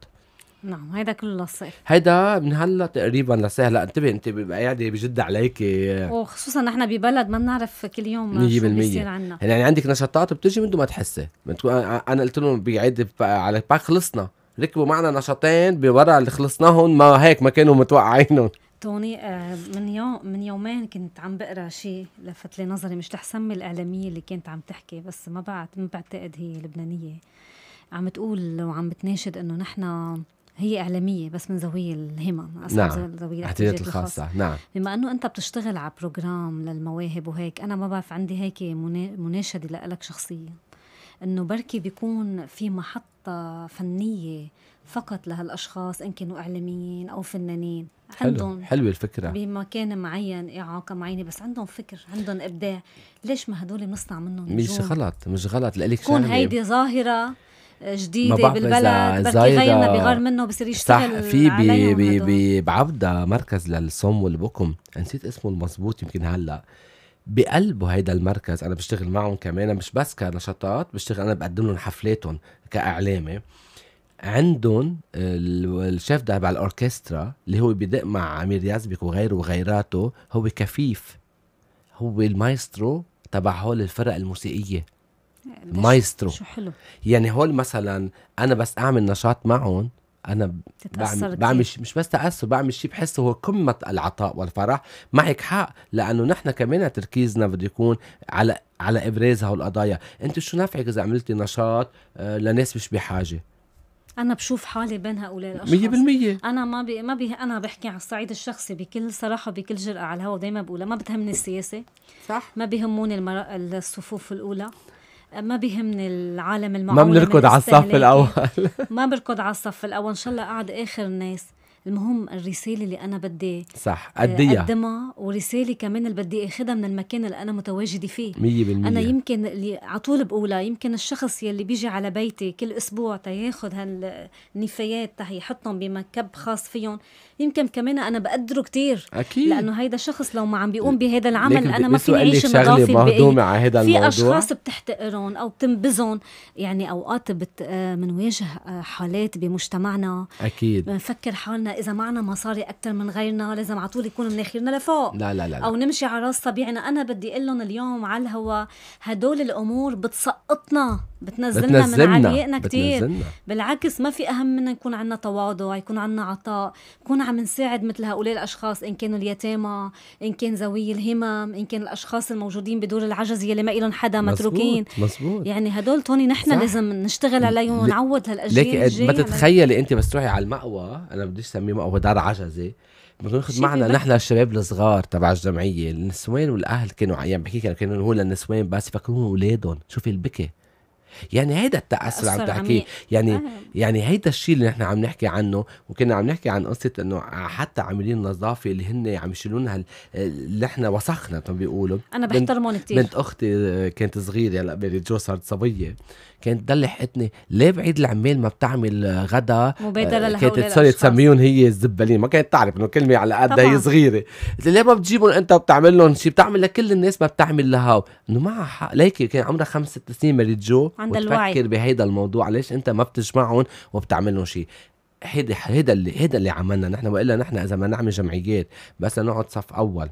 نعم هيدا كله للصيف هيدا من هلا تقريبا لسه هلا انتبه انت قاعده بجد عليكي وخصوصا نحن ببلد ما بنعرف كل يوم شو بيصير عنا يعني عندك نشاطات بتجي من دون ما تحسي انا قلت لهم بعيد على باك خلصنا ركبوا معنا نشاطين بورا اللي خلصناهم ما هيك ما كانوا متوقعينهم توني آه، من يوم من يومين كنت عم بقرا شيء لفت لي نظري مش رح الاعلاميه اللي كانت عم تحكي بس ما بعت ما بعتقد هي لبنانيه عم تقول وعم بتناشد انه نحن هي إعلامية بس من زاوية الهمم نعم زاوية الاحتياجات الخاصة. الخاصة نعم بما أنه أنت بتشتغل على بروجرام للمواهب وهيك أنا ما بعرف عندي هيك مناشدة لك شخصيا أنه بركي بيكون في محطة فنية فقط لهالاشخاص ان كانوا اعلاميين او فنانين عندهم حلو. حلوه الفكره بمكان معين اعاقه معينه بس عندهم فكر عندهم ابداع ليش ما هدول بنصنع منهم مش غلط مش غلط شغله تكون هيدي ظاهره جديده بالبلد بركي غيرنا بغار منه بصير يشتغل صح في بي بي بي بعبدا مركز للصم والبكم نسيت اسمه المزبوط يمكن هلا بقلبه هيدا المركز انا بشتغل معهم كمان مش بس كنشاطات بشتغل انا بقدم لهم حفلاتهم كاعلامي عندهم الشيف تبع الاوركسترا اللي هو بدق مع امير يازبك وغيره وغيراته هو كفيف هو المايسترو تبع هول الفرق الموسيقيه مايسترو شو حلو يعني هول مثلا انا بس اعمل نشاط معهم انا بعمل, بعمل شي مش بس تاثر بعمل شيء بحسه هو قمه العطاء والفرح معك حق لانه نحن كمان تركيزنا بده يكون على على ابراز هالقضايا انت شو نفعك اذا عملتي نشاط آه، لناس مش بحاجه انا بشوف حالي بين هؤلاء الاشخاص 100% انا ما بي ما بي انا بحكي على الصعيد الشخصي بكل صراحه وبكل جرأه على الهواء دائما بقولها ما بتهمني السياسه صح ما بيهموني المرا... الصفوف الاولى ما بيهمني العالم المعقول إيه. ما بنركض على الصف الاول ما بركض على الصف الاول ان شاء الله قاعد اخر الناس المهم الرساله اللي انا بدي صح اديها اقدمها ورساله كمان اللي بدي اخذها من المكان اللي انا متواجده فيه 100% انا يمكن اللي على طول بقولها يمكن الشخص يلي بيجي على بيتي كل اسبوع تياخذ هالنفايات يحطهم بمكب خاص فيهم يمكن كمان انا بقدره كتير اكيد لانه هيدا شخص لو ما عم بيقوم بهذا العمل انا ما فيني اعيش مضافي مع هذا في اشخاص بتحتقرهم او بتنبذهم يعني اوقات بت آه، منواجه آه، حالات بمجتمعنا اكيد بنفكر حالنا اذا معنا مصاري اكثر من غيرنا لازم على طول يكون مناخيرنا لفوق لا, لا لا لا او نمشي على راس طبيعنا انا بدي اقول لهم اليوم على الهوا هدول الامور بتسقطنا بتنزلنا, بتنزلنا من عليقنا كثير بالعكس ما في اهم من يكون عندنا تواضع يكون عندنا عطاء يكون عم نساعد مثل هؤلاء الاشخاص ان كانوا اليتامى ان كان ذوي الهمم ان كان الاشخاص الموجودين بدور العجز يلي ما لهم حدا متروكين مزبوط يعني هدول توني نحن لازم نشتغل عليهم ونعوض هالاجيال لكن ما تتخيلي انت بس تروحي على المأوى انا بديش اسميه مأوى دار عجزه بناخذ معنا نحن الشباب الصغار تبع الجمعيه النسوان والاهل كانوا يعني بحكي كانوا هو للنسوان بس يفكروا اولادهم شوفي البكي يعني هيدا التاثر اللي عم تحكيه يعني أهم. يعني هيدا الشيء اللي نحن عم نحكي عنه وكنا عم نحكي عن قصه انه حتى عاملين النظافه اللي هن عم يشيلون هال اللي احنا وسخنا كما بيقولوا انا بحترمهم كثير بنت اختي كانت صغيره هلا بيري جو صارت صبيه كانت تضل حقتني ليه بعيد العمال ما بتعمل غدا مبادله آه، كانت تصير تسميهم هي الزبالين ما كانت تعرف انه كلمه على قدها هي صغيره ليه ما بتجيبهم انت وبتعمل لهم شيء بتعمل لكل الناس ما بتعمل لهاو انه معها حق ليك كان عمرها خمس ست سنين ماري جو عندها الوعي بتفكر بهيدا الموضوع ليش انت ما بتجمعهم وبتعمل لهم شيء هيدا هيدا اللي هيدا اللي عملنا نحن والا نحن اذا ما نعمل جمعيات بس نقعد صف اول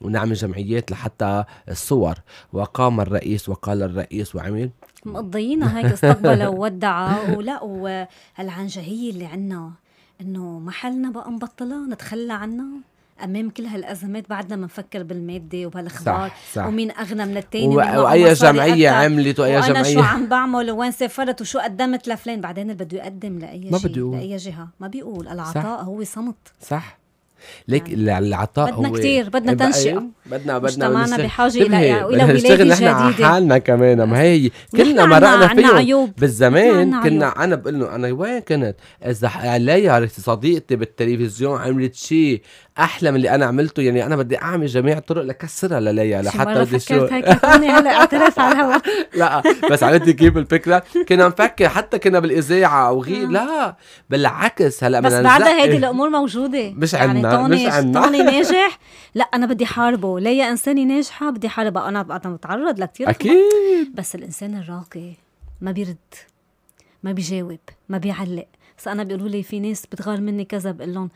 ونعمل جمعيات لحتى الصور وقام الرئيس وقال الرئيس وعمل مقضينا هيك استقبلوا (laughs) وودعوا ولقوا هالعنجهية اللي عنا انه محلنا بقى مبطلة نتخلى عنها امام كل هالازمات بعدنا بنفكر بالماده وبهالاخبار صح صح ومين اغنى من الثاني و... واي جمعيه عملت واي وأنا جمعيه شو عم بعمل وين سافرت وشو قدمت لفلان بعدين اللي بده يقدم لاي ما شيء بده لاي جهه ما بيقول العطاء صح هو صمت صح ليك يعني العطاء بدنا هو كتير بدنا إيه تنشئه إيه؟ بدنا بدنا مجتمعنا بحاجه طيب الى الى ولاده نحن حالنا كمان ما هي كلنا مرقنا فيهم بالزمان كنا انا بقول له انا وين كنت اذا علي صديقتي بالتلفزيون عملت شيء احلى من اللي انا عملته يعني انا بدي اعمل جميع الطرق لكسرها لليا لحتى بدي شو هيك هلا اعترف على الهوا (laughs) لا بس عرفتي كيف الفكره كنا نفكر حتى كنا بالاذاعه او غير آه. لا بالعكس هلا بس بعدها هيدي الامور موجوده مش عندنا يعني طوني مش عنا. طوني (laughs) ناجح لا انا بدي حاربه ليا انسانه ناجحه بدي حاربها انا انا بتعرض لكثير اكيد بس الانسان الراقي ما بيرد ما بيجاوب ما بيعلق بس انا بيقولوا لي في ناس بتغار مني كذا بقول لهم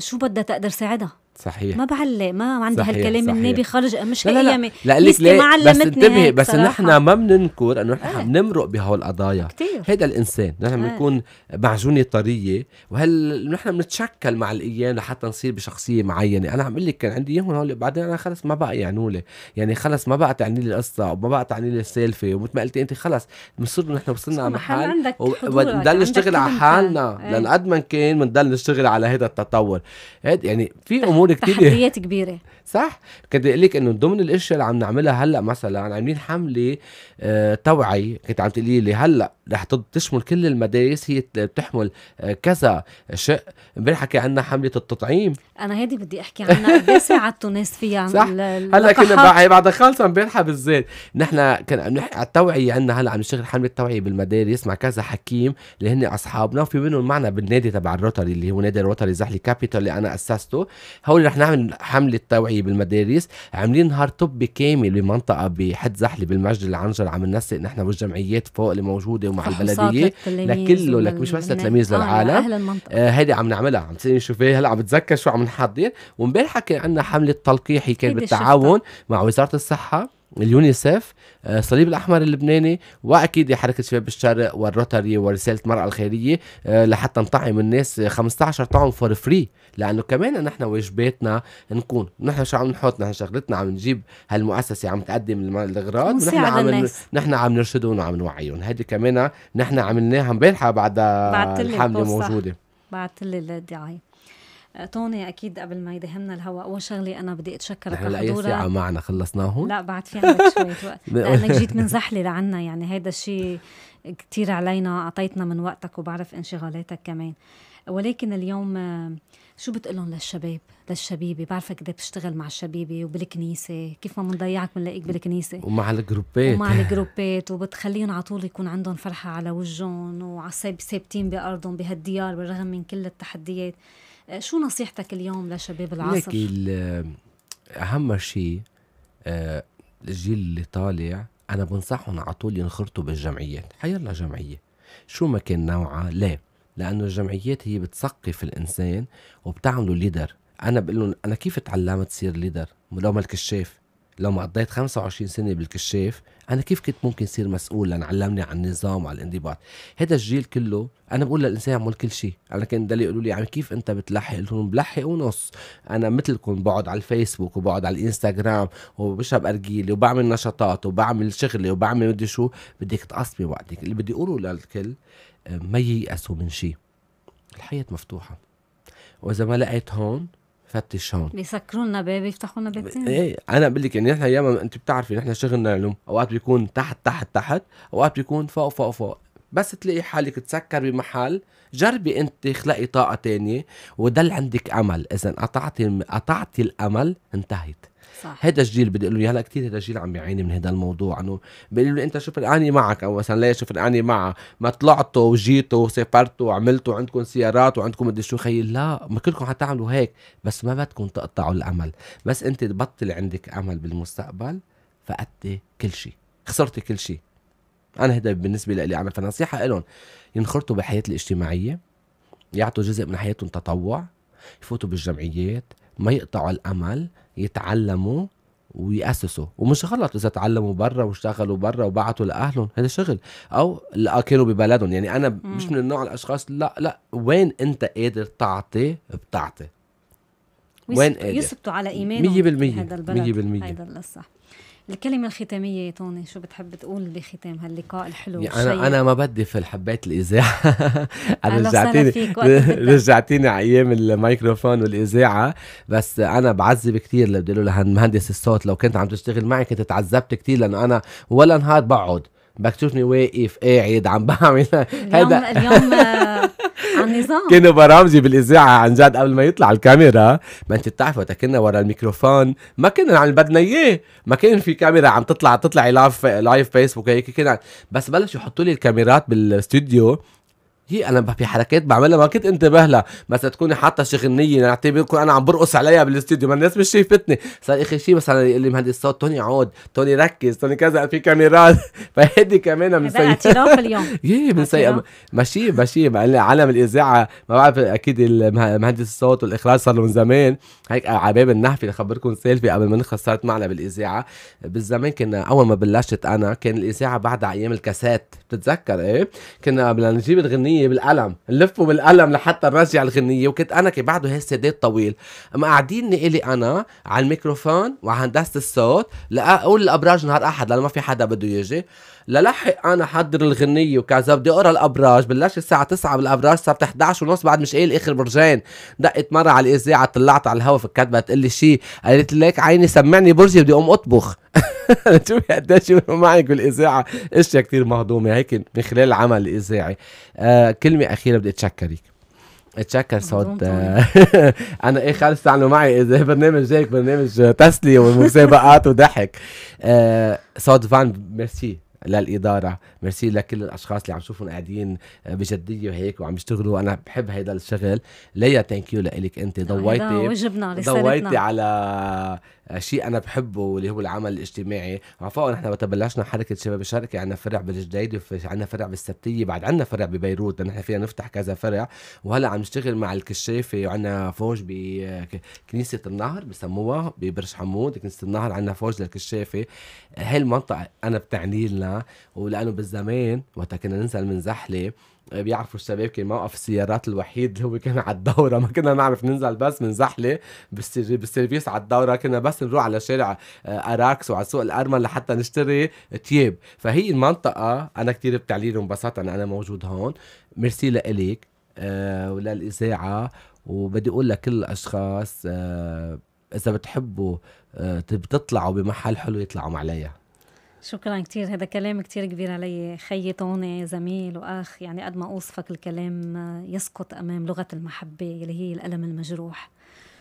شو بدها تقدر ساعدها صحيح ما بعلق ما عندي هالكلام النابي خرج مش لا لا لا, لا, لك لا بس انتبهي بس نحن ما بننكر انه نحن إيه. عم نمرق بهول القضايا هذا الانسان نحن إيه. بنكون معجونه طريه وهل نحن بنتشكل مع الايام لحتى نصير بشخصيه معينه انا عم اقول لك كان عندي اياهم هول بعدين انا خلص ما بقى يعنوا لي يعني خلص ما بقى تعني لي القصه وما بقى تعني لي السالفه ومثل ما قلتي انت خلص بنصير نحن وصلنا على محل وبنضل نشتغل على حالنا إيه. لان قد ما كان بنضل نشتغل على هذا التطور يعني في امور امور كتير تحديات كبيره صح كنت اقول لك انه ضمن الاشياء اللي عم نعملها هلا مثلا عاملين حمله آه توعي كنت عم تقولي لي هلا رح تشمل كل المدارس هي بتحمل آه، كذا شق امبارح حكي عنا حمله التطعيم انا هيدي بدي احكي عنها قد ساعدتوا ناس فيها صح هلا كنا بعد خالصه امبارحه بالذات نحن كنا عم نحكي على التوعيه عندنا هلا عم نشتغل حمله توعيه بالمدارس مع كذا حكيم اللي هن اصحابنا وفي منهم معنا بالنادي تبع الروتري اللي هو نادي الروتري زحلي كابيتال اللي انا اسسته هول رح نعمل حمله توعيه الوعي بالمدارس عاملين نهار طبي كامل بمنطقه بحد زحله بالمجد العنجر عم ننسق نحن والجمعيات فوق اللي موجوده ومع البلديه لكله لك مش بس للتلاميذ آه، للعالم آه، هيدي آه عم نعملها عم تسالني شو فيها هلا عم بتذكر شو عم نحضر وامبارح كان عندنا حمله تلقيحي كان بالتعاون مع وزاره الصحه اليونيسف الصليب آه، الاحمر اللبناني واكيد حركه شباب الشرق والروتري ورساله المراه الخيريه آه، لحتى نطعم الناس 15 طعم فور فري لانه كمان نحن واجباتنا نكون نحن شو عم نحط نحن شغلتنا عم نجيب هالمؤسسه عم تقدم الاغراض ونحن عم نحن عم نرشدهم وعم نوعيهم هيدي كمان نحن عملناها امبارحه بعد الحمله موجوده بعت لي الدعايه طوني آه، اكيد قبل ما يدهمنا الهواء اول شغله انا بدي اتشكرك على حضورك هلا ساعه معنا خلصناهم لا بعد في عندك شويه وقت (laughs) لانك جيت من زحله لعنا يعني هيدا الشيء كثير علينا اعطيتنا من وقتك وبعرف انشغالاتك كمان ولكن اليوم آه، شو لهم للشباب للشبيبة بعرفك بدك بتشتغل مع الشبيبة وبالكنيسة كيف ما بنضيعك بنلاقيك بالكنيسة ومع الجروبات ومع (laughs) الجروبات وبتخليهم على طول يكون عندهم فرحة على وجههم وعصاب ثابتين بأرضهم بهالديار بالرغم من كل التحديات آه، شو نصيحتك اليوم لشباب العصر؟ لك اهم شيء آه، الجيل اللي طالع انا بنصحهم على طول ينخرطوا بالجمعيات حيلا جمعيه شو ما كان نوعها ليه لانه الجمعيات هي بتثقف الانسان وبتعمله ليدر انا بقول لهم انا كيف تعلمت صير ليدر لو ما الكشاف لو ما قضيت 25 سنه بالكشاف انا كيف كنت ممكن صير مسؤول لان علمني عن النظام وعن الانضباط هذا الجيل كله انا بقول للانسان يعمل كل شيء انا كان دليل يقولوا لي يعني كيف انت بتلحق قلت لهم بلحق ونص انا مثلكم بقعد على الفيسبوك وبقعد على الانستغرام وبشرب ارجيله وبعمل نشاطات وبعمل شغلي وبعمل مدري شو بدك تقصبي وقتك اللي بدي اقوله للكل آه، ما ييأسوا من شيء الحياه مفتوحه واذا ما لقيت هون فتش هون بيسكروا لنا باب يفتحوا لنا باب ثاني ايه انا بقول لك يعني نحن ايام انت بتعرفي نحن شغلنا علوم اوقات بيكون تحت تحت تحت اوقات بيكون فوق فوق فوق بس تلاقي حالك تسكر بمحل جربي انت خلقي طاقه تانية وضل عندك امل اذا قطعتي قطعتي الامل انتهت هذا هيدا الجيل بدي اقول له هلا كثير هيدا الجيل عم بيعاني من هذا الموضوع انه بيقولوا لي انت شوف اني معك او مثلا ليش شوف اني معه ما طلعتوا وجيتوا وسافرتوا وعملتوا عندكم سيارات وعندكم مدري شو خيي لا ما كلكم حتعملوا هيك بس ما بدكم تقطعوا الامل بس انت تبطل عندك امل بالمستقبل فقدتي كل شيء خسرتي كل شيء انا هذا بالنسبه لي انا فنصيحه لهم ينخرطوا بالحياه الاجتماعيه يعطوا جزء من حياتهم تطوع يفوتوا بالجمعيات ما يقطعوا الامل يتعلموا ويأسسوا ومش غلط اذا تعلموا برا واشتغلوا برا وبعتوا لاهلهم هذا شغل او كانوا ببلدهم يعني انا مم. مش من النوع الاشخاص لا لا وين انت قادر تعطي بتعطي وين قادر يثبتوا على ايمانهم 100% 100% هذا الصح الكلمة الختامية يا توني شو بتحب تقول بختام هاللقاء الحلو يعني انا انا ما بدي في حبيت الاذاعة (laughs) انا رجعتيني (laughs) رجعتيني ايام الميكروفون والاذاعة بس انا بعذب كثير اللي بدي له لمهندس الصوت لو كنت عم تشتغل معي كنت تعذبت كثير لانه انا ولا نهار بقعد بكتشفني واقف قاعد عم بعمل هذا اليوم آه، (laughs) عن نظام كانوا برامجي بالاذاعه عن جد قبل ما يطلع الكاميرا ما انت بتعرفي وقت كنا ورا الميكروفون ما كنا عم بدنا اياه ما كان في كاميرا عم تطلع تطلع لايف لايف فيسبوك هيك كنا بس بلشوا يحطوا لي الكاميرات بالاستوديو هي انا في حركات بعملها ما كنت انتبه لها مثلا تكوني حاطه شغنيه نعتبر يعني انا عم برقص عليها بالاستديو ما الناس مش شايفتني صار اخر شيء مثلا يقول لي مهندس صوت توني عود توني ركز توني كذا في كاميرات (laughs) فهيدي كمان من سيء اعتراف اليوم (laughs) يي إيه، من ماشي ماشي عالم الاذاعه ما بعرف اكيد مهندس الصوت والاخراج صار له من زمان هيك على باب النحفي لخبركم سيلفي قبل ما نخلص صارت معنا بالاذاعه بالزمان كنا اول ما بلشت انا كان الاذاعه بعدها ايام الكاسات بتتذكر ايه كنا بدنا نجيب الغنيه الغنيه بالقلم نلفه بالقلم لحتى نرجع الغنيه وكنت انا كي بعده هالسداد طويل اما قاعدين الي انا على الميكروفون وعلى هندسه الصوت لاقول الابراج نهار احد لانه ما في حدا بده يجي للحق انا حضر الغنيه وكذا بدي اقرا الابراج بلشت الساعه 9 بالابراج صارت 11 ونص بعد مش قايل اخر برجين دقت مره على الاذاعه طلعت على الهواء فكانت بدها لي شيء قالت لك عيني سمعني برجي بدي اقوم اطبخ (laughs) (laughs) شوفي قديش معك بالاذاعه اشياء كثير مهضومه هيك من خلال العمل الاذاعي آه كلمه اخيره بدي اتشكرك اتشكر صوت آه، (laughs) انا ايه خالص تعملوا معي اذا برنامج هيك برنامج تسليه ومسابقات وضحك آه صوت فان ميرسي للاداره ميرسي لكل الاشخاص اللي عم شوفهم قاعدين آه، بجديه وهيك وعم يشتغلوا انا بحب هيدا الشغل ليا ثانك يو لك انت ضويتي آه، ضويتي على آه، شيء انا بحبه واللي هو العمل الاجتماعي عفوا فوق نحن بلشنا حركه شباب الشركه يعني عندنا فرع بالجديد عندنا فرع بالسبتيه بعد عندنا فرع ببيروت نحن فينا نفتح كذا فرع وهلا عم نشتغل مع الكشافه وعندنا فوج بكنيسه النهر بسموها ببرج حمود كنيسه النهر عندنا فوج للكشافه هاي المنطقه انا بتعني لنا ولانه بالزمان وقت كنا ننزل من زحله بيعرفوا الشباب كان موقف السيارات الوحيد اللي هو كان على الدوره ما كنا نعرف ننزل بس من زحله بالسيرفيس على الدوره كنا بس نروح على شارع آه، اراكس وعلى سوق الارمن لحتى نشتري تياب فهي المنطقه انا كثير بتعليل وانبسطت انا موجود هون ميرسي لإلك آه، وللاذاعه وبدي اقول لكل الاشخاص آه، اذا بتحبوا بتطلعوا بمحل حلو يطلعوا عليها شكرا كثير هذا كلام كثير كبير علي خيي طوني زميل واخ يعني قد ما اوصفك الكلام يسقط امام لغه المحبه اللي هي الالم المجروح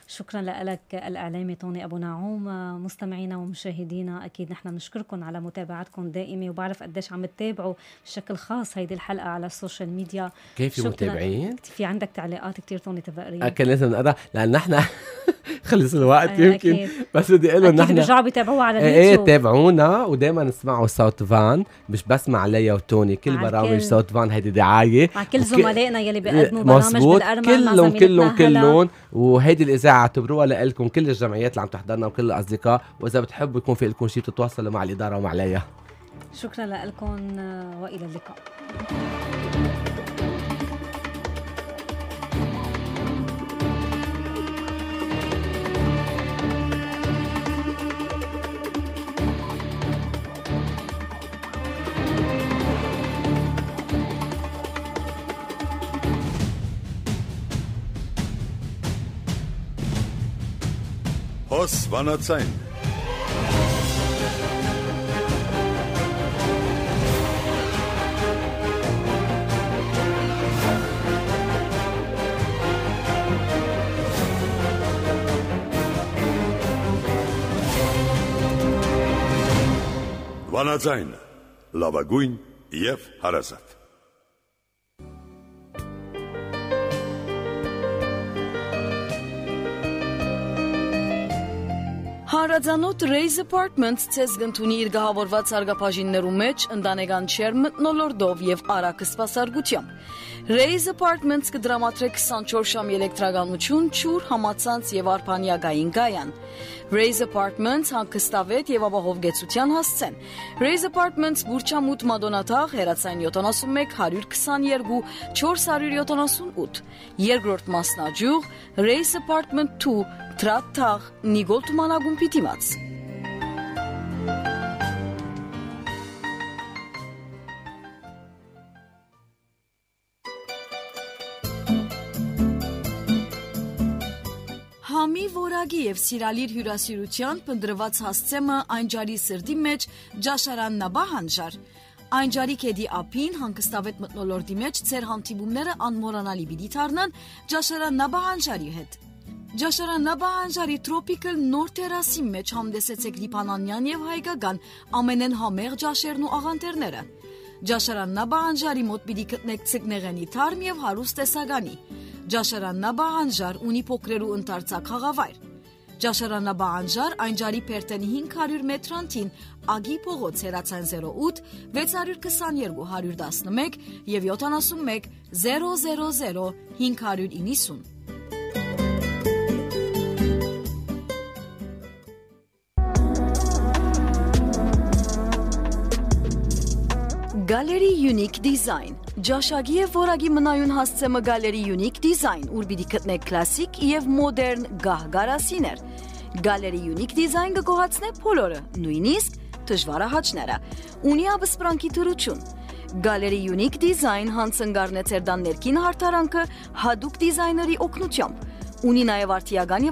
شكرا لك الإعلامي طوني أبو نعوم مستمعينا ومشاهدينا أكيد نحن بنشكركم على متابعتكم دائمة وبعرف قديش عم تتابعوا بشكل خاص هيدي الحلقة على السوشيال ميديا كيف في متابعين؟ في عندك تعليقات كثير طوني تبقري اكيد كان لازم نقرأ لأن نحن (laughs) خلص الوقت يمكن أكيد. بس بدي اقول لهم نحن بيرجعوا بيتابعوها على إيه، إيه، اليوتيوب ايه تابعونا ودائما اسمعوا صوت فان مش بس مع ليا وتوني كل برامج صوت فان هيدي دعايه مع كل زملائنا يلي بيقدموا برامج بالارمن كلهم كلهم كلهم وهيدي الاذاعه اعتبروها لكم كل الجمعيات اللي عم تحضرنا وكل الاصدقاء واذا بتحبوا يكون في لكم شيء تتواصلوا مع الاداره ومع ليا شكرا لكم والى اللقاء Ո՞ս վանացային։ Վանաձայնը լավագույն եւ հարազատ։ Յուրաձանոտ Raise Apartments ցեզ գտնունի իր գահավորված սարգապաժիններու մեջ ընդանեգան չեր մտնոլորդով եւ արագ սպասարգությամբ։ Raise Apartments կդրամատրե 24 շամ էլեկտրականություն, ճուր համացանց եւ արփանյակային գայան։ Raise Apartments հանգստավետ եւ ապահով գեցության հասցեն։ Raise Apartments Բուրչամուտ Մադոնաթաղ հերացային 71 122 478 երկրորդ մասնաճյուղ Raise Apartment 2 Թրաթթաղ Նիգոլ Թումանագուն Պիտիմաց։ Համի voragi եւ սիրալիր հյուրասիրության պնդրված հասցեմը այնջարի սրդի մեջ ջաշարաննաբա հանժար։ Այնջարի կեդի ափին հանգստավետ մտնոլորդի մեջ ծեր հանդիպումները անմոռանալի պիտի դառնան ջաշարաննաբա հանժարի հետ։ Ջաշարանաբանջարի տրոպիկալ նոր տերասի մեջ համդեսեցեք Լիբանանյան եւ հայկական ամենեն համեղ ջաշերն ու աղանտերները։ Ջաշարանաբանջարի մոտ պիտի գտնեք ցկնեղենի թարմ եւ հարուստ տեսականի։ Ջաշարանաբանջար ունի փոքրերու ընդարձակ խաղավայր։ Ջաշարանաբանջար այն ջարի Պերտենի 500 մետրանտին Ագի փողոց հերացան 08 622 111 եւ 71 000 590 Գալերի Unique Design։ Ջաշագի եւ որակի մնայուն հասցեմը Գալերի Unique Design, ուր պիտի գտնեք կլասիկ եւ մոդեռն գահգարասիներ։ Գալերի Unique Design-ը գողացնե բոլորը, նույնիսկ դժվարահաճները։ Ունի ապսպրանքի դրություն։ Գալերի Unique Design հանցնգարն է ցերդան ներքին հարթարանքը հadoop դիզայների օգնությամբ։ Ունի նաեւ արտիական եւ